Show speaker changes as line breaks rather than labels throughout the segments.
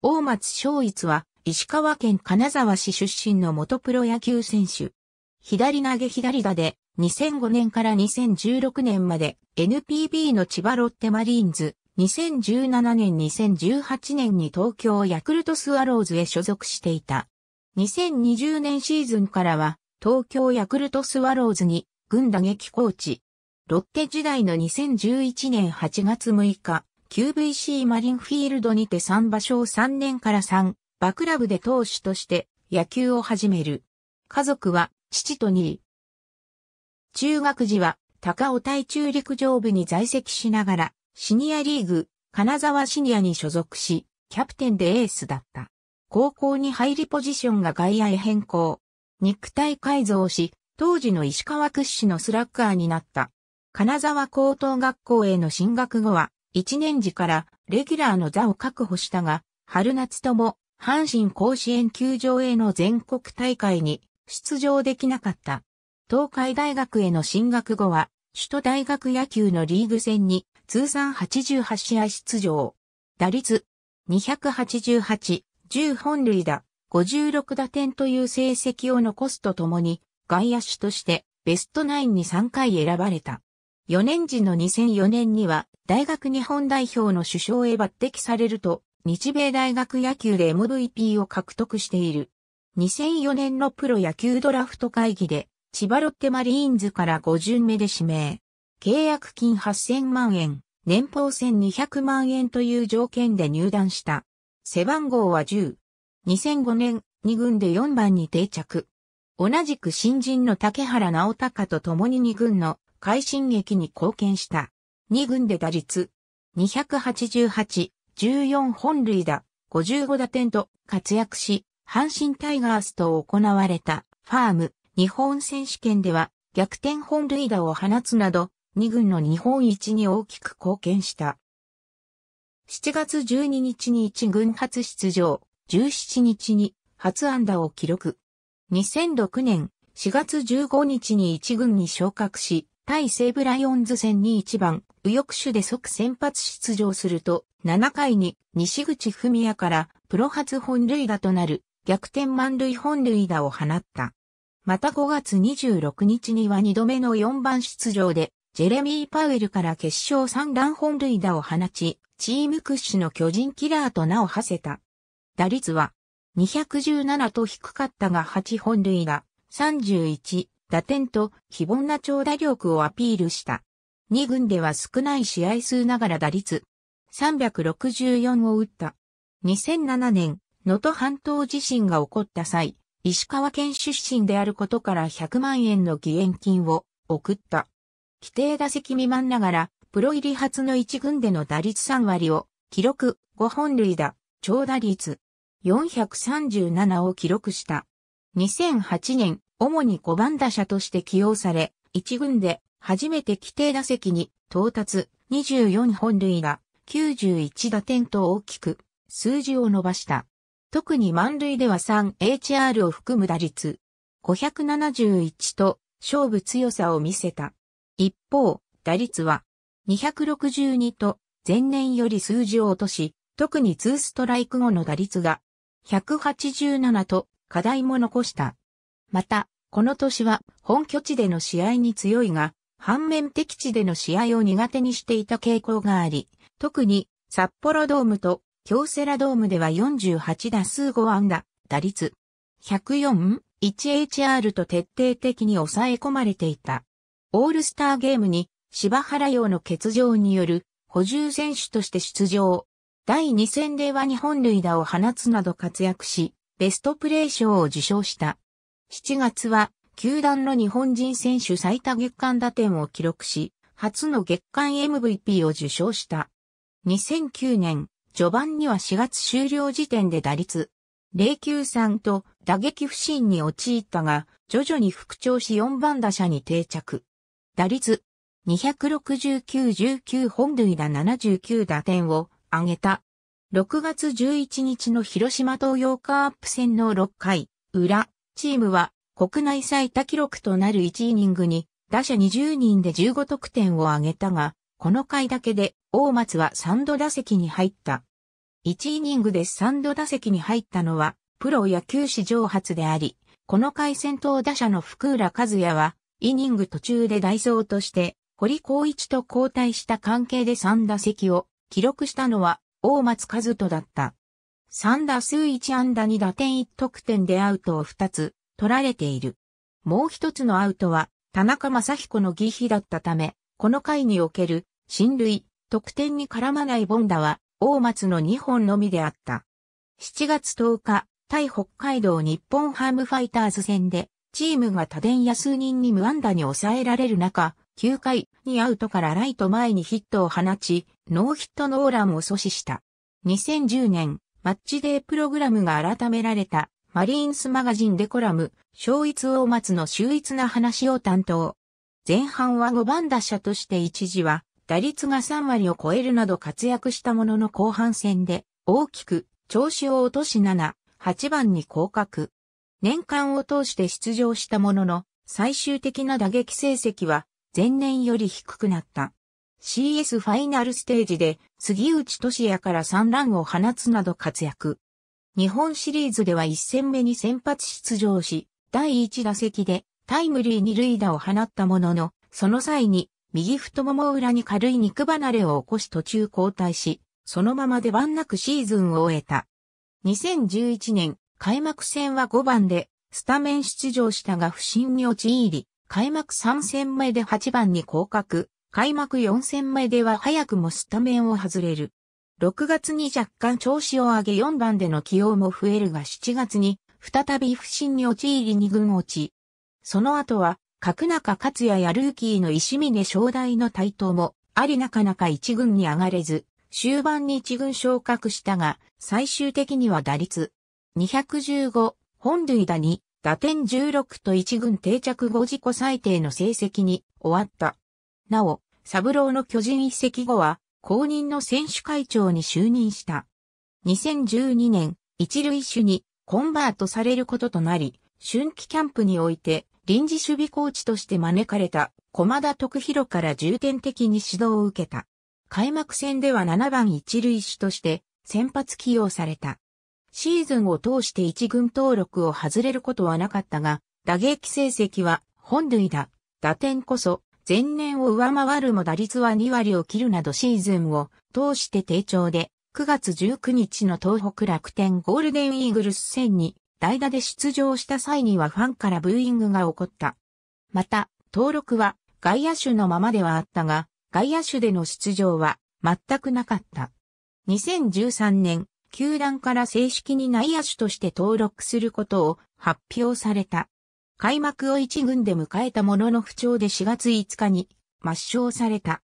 大松昭一は、石川県金沢市出身の元プロ野球選手。左投げ左打で、2005年から2016年まで NPB の千葉ロッテマリーンズ、2017年2018年に東京ヤクルトスワローズへ所属していた。2020年シーズンからは、東京ヤクルトスワローズに、軍打撃コーチ。ロッテ時代の2011年8月6日、QVC マリンフィールドにて3場所を3年から3バクラブで投手として野球を始める。家族は父と2位。中学時は高尾台中陸上部に在籍しながらシニアリーグ金沢シニアに所属しキャプテンでエースだった。高校に入りポジションが外野へ変更。肉体改造し当時の石川屈指のスラッガーになった。金沢高等学校への進学後は1年時からレギュラーの座を確保したが、春夏とも阪神甲子園球場への全国大会に出場できなかった。東海大学への進学後は、首都大学野球のリーグ戦に通算88試合出場。打率288、10本塁打、56打点という成績を残すとともに、外野手としてベストナインに3回選ばれた。4年時の2004年には大学日本代表の首相へ抜擢されると、日米大学野球で MVP を獲得している。2004年のプロ野球ドラフト会議で、千葉ロッテマリーンズから5巡目で指名。契約金8000万円、年俸1200万円という条件で入団した。背番号は10。2005年、2軍で4番に定着。同じく新人の竹原直隆と共に2軍の快進撃に貢献した。2軍で打率288、14本塁打、55打点と活躍し、阪神タイガースと行われたファーム日本選手権では逆転本塁打を放つなど、2軍の日本一に大きく貢献した。7月12日に1軍初出場、17日に初安打を記録。2006年4月15日に1軍に昇格し、対西武ライオンズ戦に1番、右翼手で即先発出場すると、7回に西口文也からプロ初本塁打となる逆転満塁本塁打を放った。また5月26日には2度目の4番出場で、ジェレミー・パウエルから決勝3弾本塁打を放ち、チーム屈指の巨人キラーと名を馳せた。打率は217と低かったが8本塁打、31、打点と非凡な長打力をアピールした。2軍では少ない試合数ながら打率364を打った。2007年、能登半島地震が起こった際、石川県出身であることから100万円の義援金を送った。規定打席未満ながら、プロ入り初の1軍での打率3割を、記録5本塁打、長打率437を記録した。2008年、主に5番打者として起用され、1軍で初めて規定打席に到達24本塁打、91打点と大きく数字を伸ばした。特に満塁では 3HR を含む打率571と勝負強さを見せた。一方、打率は262と前年より数字を落とし、特に2ストライク後の打率が187と課題も残した。また、この年は本拠地での試合に強いが、反面敵地での試合を苦手にしていた傾向があり、特に札幌ドームと京セラドームでは48打数5安打、打率 104?1HR と徹底的に抑え込まれていた。オールスターゲームに柴原洋の欠場による補充選手として出場。第2戦では日本塁打を放つなど活躍し、ベストプレー賞を受賞した。7月は、球団の日本人選手最多月間打点を記録し、初の月間 MVP を受賞した。2009年、序盤には4月終了時点で打率、093と打撃不振に陥ったが、徐々に復調し4番打者に定着。打率、269-19本塁打79打点を挙げた。6月11日の広島東洋カープ戦の6回、裏、チームは国内最多記録となる1イニングに打者20人で15得点を挙げたが、この回だけで大松は3度打席に入った。1イニングで3度打席に入ったのはプロ野球史上初であり、この回先頭打者の福浦和也はイニング途中で代走として堀光一と交代した関係で3打席を記録したのは大松和人だった。3打数1安打2打点1得点でアウトを2つ取られている。もう一つのアウトは田中正彦の儀比だったため、この回における進塁、得点に絡まないボンダは大松の2本のみであった。7月10日、対北海道日本ハムファイターズ戦で、チームが多電や数人に無安打に抑えられる中、9回にアウトからライト前にヒットを放ち、ノーヒットノーランを阻止した。2010年マッチデープログラムが改められた、マリーンスマガジンデコラム、小逸王松の秀逸な話を担当。前半は5番打者として一時は、打率が3割を超えるなど活躍したものの後半戦で、大きく、調子を落とし7、8番に降格。年間を通して出場したものの、最終的な打撃成績は、前年より低くなった。CS ファイナルステージで杉内俊也から3ランを放つなど活躍。日本シリーズでは1戦目に先発出場し、第1打席でタイムリー二塁打を放ったものの、その際に右太もも裏に軽い肉離れを起こし途中交代し、そのままで番なくシーズンを終えた。2011年、開幕戦は5番で、スタメン出場したが不審に陥り、開幕3戦目で8番に降格、開幕4戦目では早くもスタメンを外れる。6月に若干調子を上げ4番での起用も増えるが7月に再び不振に陥り2軍落ち。その後は、角中克也やルーキーの石峰正大の台頭もありなかなか一軍に上がれず、終盤に一軍昇格したが、最終的には打率215、本塁打に打点16と一軍定着後自己最低の成績に終わった。なお、サブローの巨人遺跡後は、公認の選手会長に就任した。2012年、一塁手にコンバートされることとなり、春季キャンプにおいて臨時守備コーチとして招かれた駒田徳弘から重点的に指導を受けた。開幕戦では7番一塁手として先発起用された。シーズンを通して一軍登録を外れることはなかったが、打撃成績は本塁打、打点こそ前年を上回るも打率は2割を切るなどシーズンを通して低調で、9月19日の東北楽天ゴールデンイーグルス戦に代打で出場した際にはファンからブーイングが起こった。また、登録は外野手のままではあったが、外野手での出場は全くなかった。2013年、球団から正式に内野手として登録することを発表された。開幕を一軍で迎えたものの不調で4月5日に抹消された。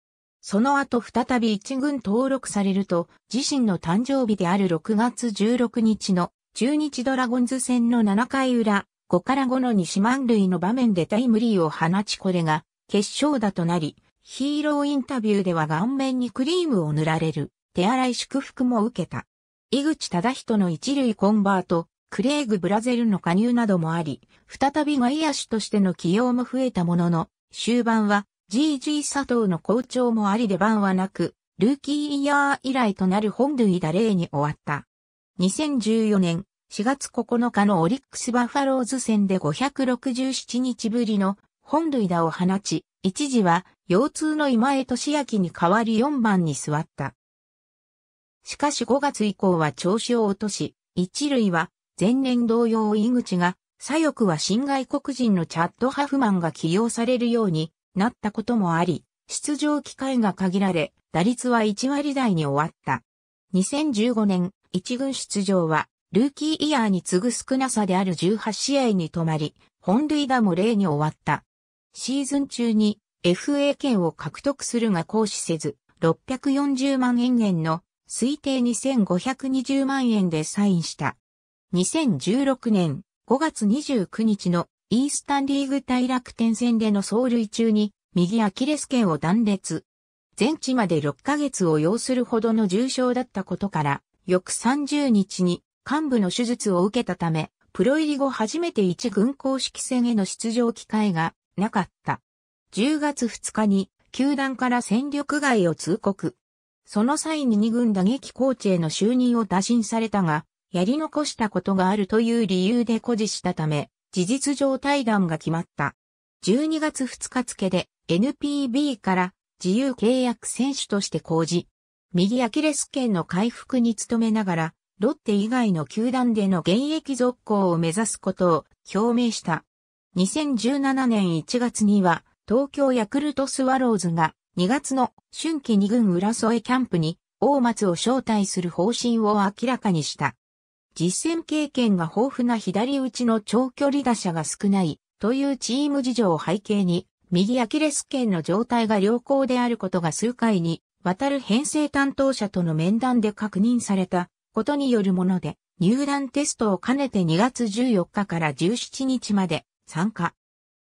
その後再び一軍登録されると、自身の誕生日である6月16日の中日ドラゴンズ戦の7回裏、5から5の西満塁の場面でタイムリーを放ちこれが決勝打となり、ヒーローインタビューでは顔面にクリームを塗られる手洗い祝福も受けた。井口忠人の一塁コンバート、クレイグ・ブラゼルの加入などもあり、再び外野手としての起用も増えたものの、終盤は GG 佐藤の好調もあり出番はなく、ルーキーイヤー以来となる本塁打例に終わった。2014年4月9日のオリックスバファローズ戦で567日ぶりの本塁打を放ち、一時は腰痛の今江俊明に代わり4番に座った。しかし5月以降は調子を落とし、一塁は前年同様井口が、左翼は新外国人のチャット・ハフマンが起用されるようになったこともあり、出場機会が限られ、打率は1割台に終わった。2015年、1軍出場は、ルーキーイヤーに次ぐ少なさである18試合に止まり、本塁打も例に終わった。シーズン中に FA 権を獲得するが行使せず、640万円減の推定2520万円でサインした。2016年5月29日のイースタンリーグ対楽天戦での走塁中に右アキレス腱を断裂。全治まで6ヶ月を要するほどの重傷だったことから、翌30日に幹部の手術を受けたため、プロ入り後初めて一軍公式戦への出場機会がなかった。10月2日に球団から戦力外を通告。その際に二軍打撃コーチへの就任を打診されたが、やり残したことがあるという理由で誇示したため、事実上対談が決まった。12月2日付で NPB から自由契約選手として公示。右アキレス腱の回復に努めながら、ロッテ以外の球団での現役続行を目指すことを表明した。2017年1月には、東京ヤクルトスワローズが2月の春季2軍浦添キャンプに大松を招待する方針を明らかにした。実戦経験が豊富な左打ちの長距離打者が少ないというチーム事情を背景に、右アキレス腱の状態が良好であることが数回に渡る編成担当者との面談で確認されたことによるもので、入団テストを兼ねて2月14日から17日まで参加。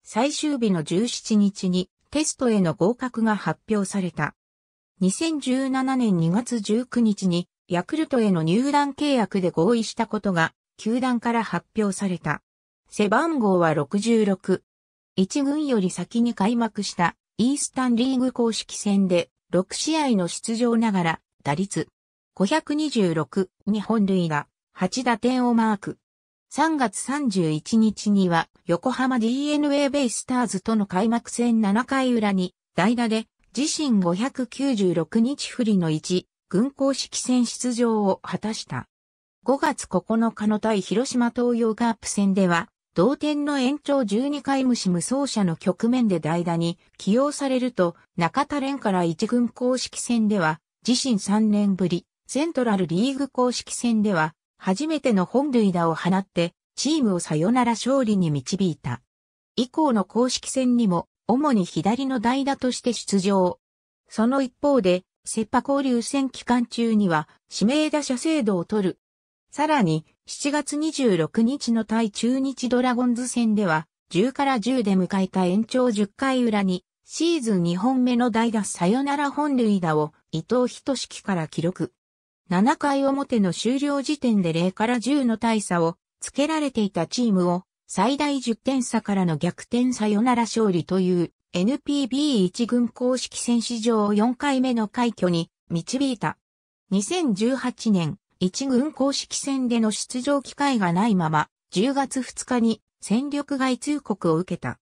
最終日の17日にテストへの合格が発表された。2017年2月19日にヤクルトへの入団契約で合意したことが、球団から発表された。背番号は66。一軍より先に開幕したイースタンリーグ公式戦で6試合の出場ながら打率526、日本塁打、8打点をマーク。3月31日には横浜 DNA ベイスターズとの開幕戦7回裏に代打で自身596日振りの1軍公式戦出場を果たした。5月9日の対広島東洋カープ戦では、同点の延長12回無視無走者の局面で代打に起用されると、中田連から一軍公式戦では、自身3年ぶり、セントラルリーグ公式戦では、初めての本塁打を放って、チームをさよなら勝利に導いた。以降の公式戦にも、主に左の代打として出場。その一方で、セパ交流戦期間中には指名打者制度を取る。さらに、7月26日の対中日ドラゴンズ戦では、10から10で迎えた延長10回裏に、シーズン2本目の代打サヨナラ本塁打を伊藤仁樹から記録。7回表の終了時点で0から10の大差をつけられていたチームを最大10点差からの逆転サヨナラ勝利という n p b 一軍公式戦史上4回目の快挙に導いた。2018年、一軍公式戦での出場機会がないまま、10月2日に戦力外通告を受けた。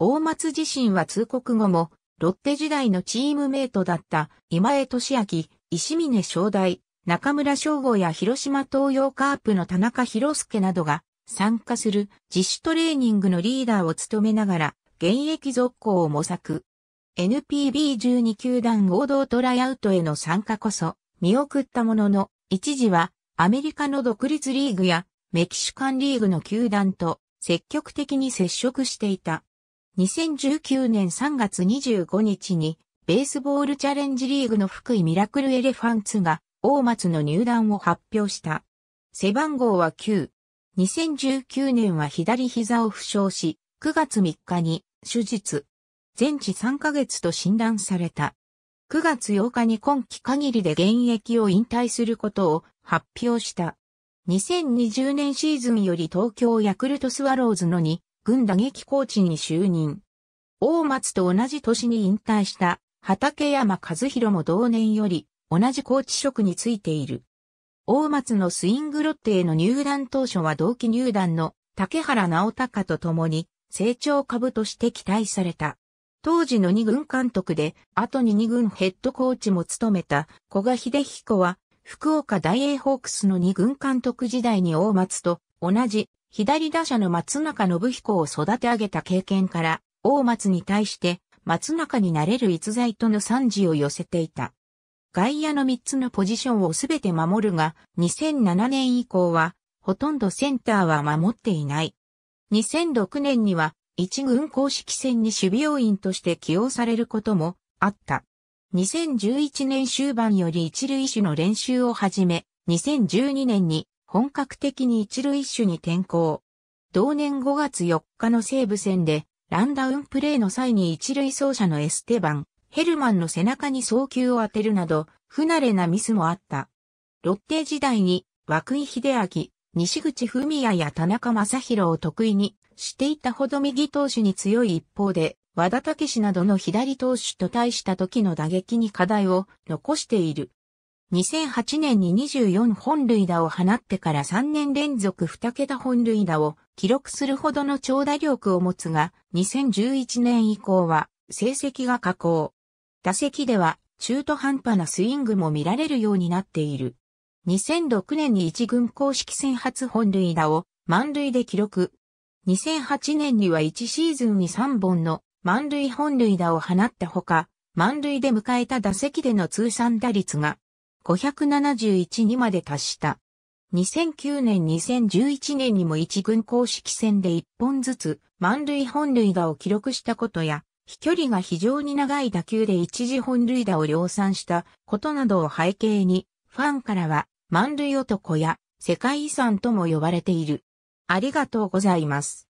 大松自身は通告後も、ロッテ時代のチームメイトだった今江俊明、石峰正大、中村翔吾や広島東洋カープの田中博介などが参加する自主トレーニングのリーダーを務めながら現役続行を模索。NPB12 球団合同トライアウトへの参加こそ見送ったものの、一時はアメリカの独立リーグやメキシカンリーグの球団と積極的に接触していた。2019年3月25日にベースボールチャレンジリーグの福井ミラクルエレファンツが大松の入団を発表した。背番号は9。2019年は左膝を負傷し、9月3日に手術。全治3ヶ月と診断された。9月8日に今季限りで現役を引退することを発表した。2020年シーズンより東京ヤクルトスワローズのに軍打撃コーチに就任。大松と同じ年に引退した畠山和弘も同年より同じコーチ職についている。大松のスイングロッテへの入団当初は同期入団の竹原直隆と共に成長株として期待された。当時の二軍監督で、後に二軍ヘッドコーチも務めた小賀秀彦は、福岡大英ホークスの二軍監督時代に大松と同じ左打者の松中信彦を育て上げた経験から、大松に対して松中になれる逸材との賛辞を寄せていた。外野の3つのポジションをすべて守るが、2007年以降は、ほとんどセンターは守っていない。2006年には一軍公式戦に守備要員として起用されることもあった。2011年終盤より一塁手の練習を始め、2012年に本格的に一塁手に転向。同年5月4日の西武戦でランダウンプレーの際に一塁走者のエステバン、ヘルマンの背中に送球を当てるなど、不慣れなミスもあった。ロッテ時代に涌井秀明、西口文也や田中正宏を得意にしていたほど右投手に強い一方で、和田武史などの左投手と対した時の打撃に課題を残している。2008年に24本塁打を放ってから3年連続2桁本塁打を記録するほどの長打力を持つが、2011年以降は成績が下降。打席では中途半端なスイングも見られるようになっている。2006年に一軍公式戦初本塁打を満塁で記録。2008年には1シーズンに3本の満塁本塁打を放ったほか、満塁で迎えた打席での通算打率が571にまで達した。2009年2011年にも一軍公式戦で1本ずつ満塁本塁打を記録したことや、飛距離が非常に長い打球で一時本塁打を量産したことなどを背景に、ファンからは、満塁男や世界遺産とも呼ばれている。ありがとうございます。